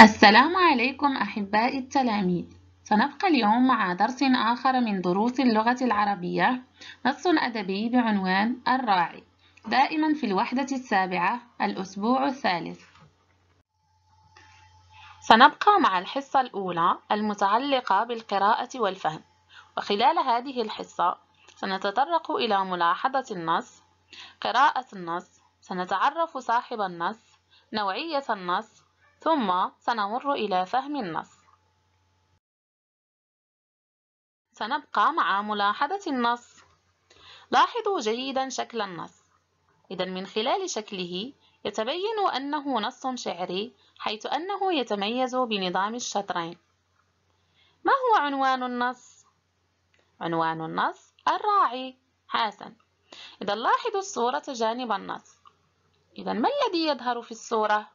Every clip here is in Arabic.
السلام عليكم أحبائي التلاميذ سنبقى اليوم مع درس آخر من دروس اللغة العربية نص أدبي بعنوان الراعي دائما في الوحدة السابعة الأسبوع الثالث سنبقى مع الحصة الأولى المتعلقة بالقراءة والفهم وخلال هذه الحصة سنتطرق إلى ملاحظة النص قراءة النص سنتعرف صاحب النص نوعية النص ثم سنمر إلى فهم النص سنبقى مع ملاحظة النص لاحظوا جيدا شكل النص إذا من خلال شكله يتبين أنه نص شعري حيث أنه يتميز بنظام الشطرين ما هو عنوان النص؟ عنوان النص الراعي حسن إذا لاحظوا الصورة جانب النص إذا ما الذي يظهر في الصورة؟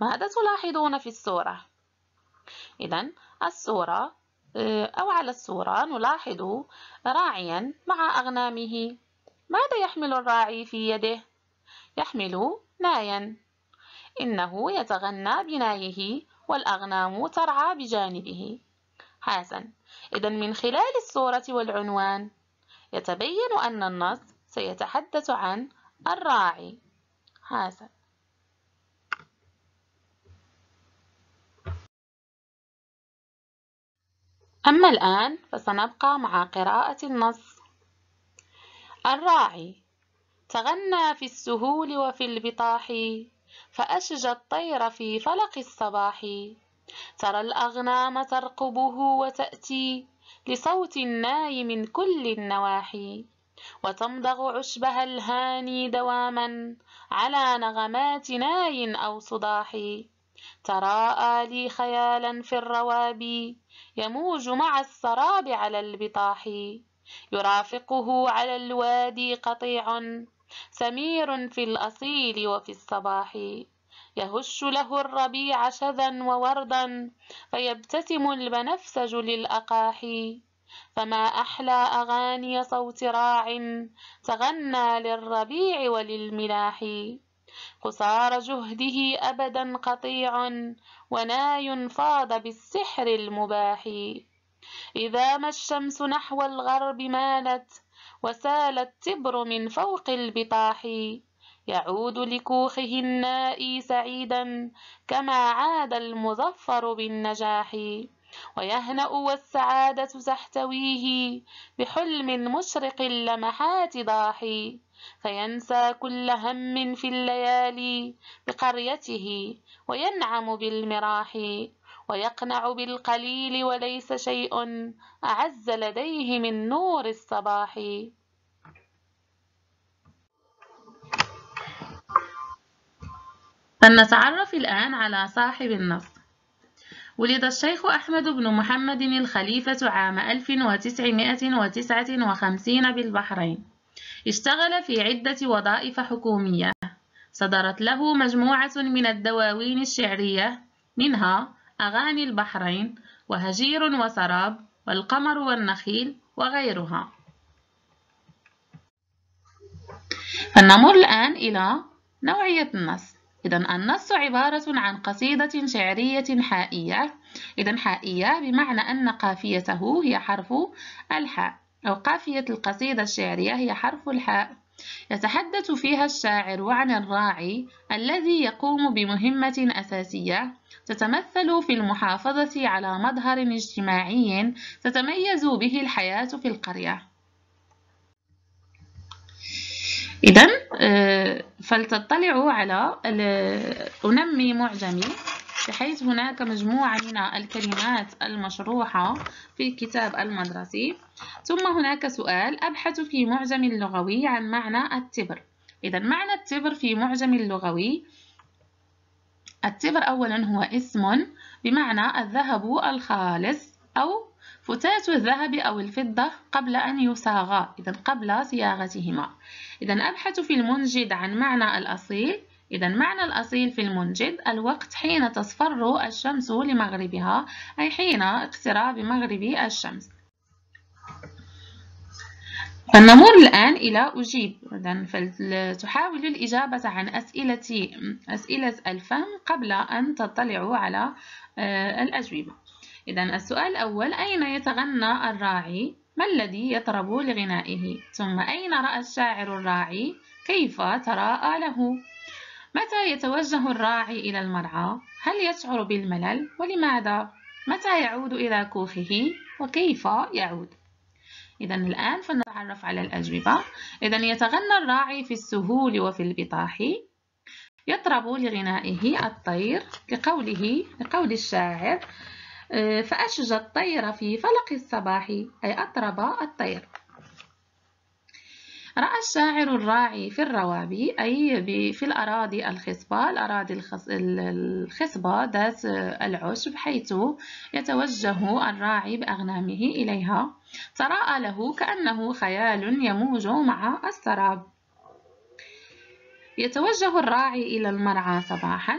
ماذا تلاحظون في الصورة؟ إذا الصورة آه، أو على الصورة نلاحظ راعيا مع أغنامه ماذا يحمل الراعي في يده؟ يحمل نايا إنه يتغنى بنايه والأغنام ترعى بجانبه حسن إذا من خلال الصورة والعنوان يتبين أن النص سيتحدث عن الراعي حسن أما الآن فسنبقى مع قراءة النص الراعي تغنى في السهول وفي البطاح فأشجى الطير في فلق الصباح ترى الأغنام ترقبه وتأتي لصوت الناي من كل النواحي وتمضغ عشبها الهاني دواما على نغمات ناي أو صداحي تراءى لي خيالا في الروابي يموج مع السراب على البطاح يرافقه على الوادي قطيع سمير في الأصيل وفي الصباح يهش له الربيع شذا ووردا فيبتسم البنفسج للأقاحي فما أحلى أغاني صوت راع تغنى للربيع وللملاح قصار جهده أبدا قطيع وناي فاض بالسحر المباح إذا ما الشمس نحو الغرب مالت وسال التبر من فوق البطاح يعود لكوخه النائي سعيدا كما عاد المظفر بالنجاح ويهنأ والسعادة تحتويه بحلم مشرق اللمحات ضاحي فينسى كل هم في الليالي بقريته وينعم بالمراح ويقنع بالقليل وليس شيء أعز لديه من نور الصباح فلنتعرف الآن على صاحب النص ولد الشيخ أحمد بن محمد الخليفة عام 1959 بالبحرين اشتغل في عدة وظائف حكومية صدرت له مجموعة من الدواوين الشعرية منها أغاني البحرين وهجير وسراب والقمر والنخيل وغيرها فنمر الآن إلى نوعية النص إذا النص عبارة عن قصيدة شعرية حائية إذا حائية بمعنى أن قافيته هي حرف الحاء أو قافية القصيدة الشعرية هي حرف الحاء يتحدث فيها الشاعر عن الراعي الذي يقوم بمهمة أساسية تتمثل في المحافظة على مظهر اجتماعي تتميز به الحياة في القرية إذا آه، فلتطلعوا على أنمي معجمي بحيث هناك مجموعة من الكلمات المشروحة في الكتاب المدرسي ثم هناك سؤال أبحث في معجم اللغوي عن معنى التبر إذا معنى التبر في معجم اللغوي التبر أولا هو اسم بمعنى الذهب الخالص أو فتات الذهب أو الفضة قبل أن يصاغا إذا قبل صياغتهما إذا أبحث في المنجد عن معنى الأصيل إذا معنى الأصيل في المنجد الوقت حين تصفر الشمس لمغربها أي حين اقتراب مغرب الشمس فنمر الآن إلى أجيب إذن فلتحاولوا الإجابة عن أسئلة أسئلة الفهم قبل أن تطلعوا على آه، الأجوبة إذا السؤال الأول أين يتغنى الراعي؟ ما الذي يطرب لغنائه؟ ثم أين رأى الشاعر الراعي؟ كيف تراءى له؟ متى يتوجه الراعي إلى المرعى؟ هل يشعر بالملل؟ ولماذا؟ متى يعود إلى كوخه؟ وكيف يعود؟ إذا الآن فنتعرف على الأجوبة إذا يتغنى الراعي في السهول وفي البطاح يطرب لغنائه الطير لقوله لقول الشاعر آه، فأشج الطير في فلق الصباح أي أطرب الطير رأى الشاعر الراعي في الروابي أي في الأراضي الخصبة الأراضي الخصبة ذات العشب حيث يتوجه الراعي بأغنامه إليها تراءى له كأنه خيال يموج مع السراب يتوجه الراعي إلى المرعى صباحا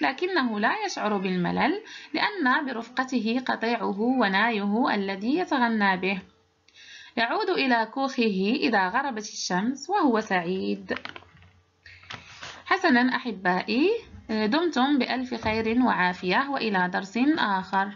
لكنه لا يشعر بالملل لأن برفقته قطيعه ونايه الذي يتغنى به يعود إلى كوخه إذا غربت الشمس وهو سعيد حسنا أحبائي دمتم بألف خير وعافية وإلى درس آخر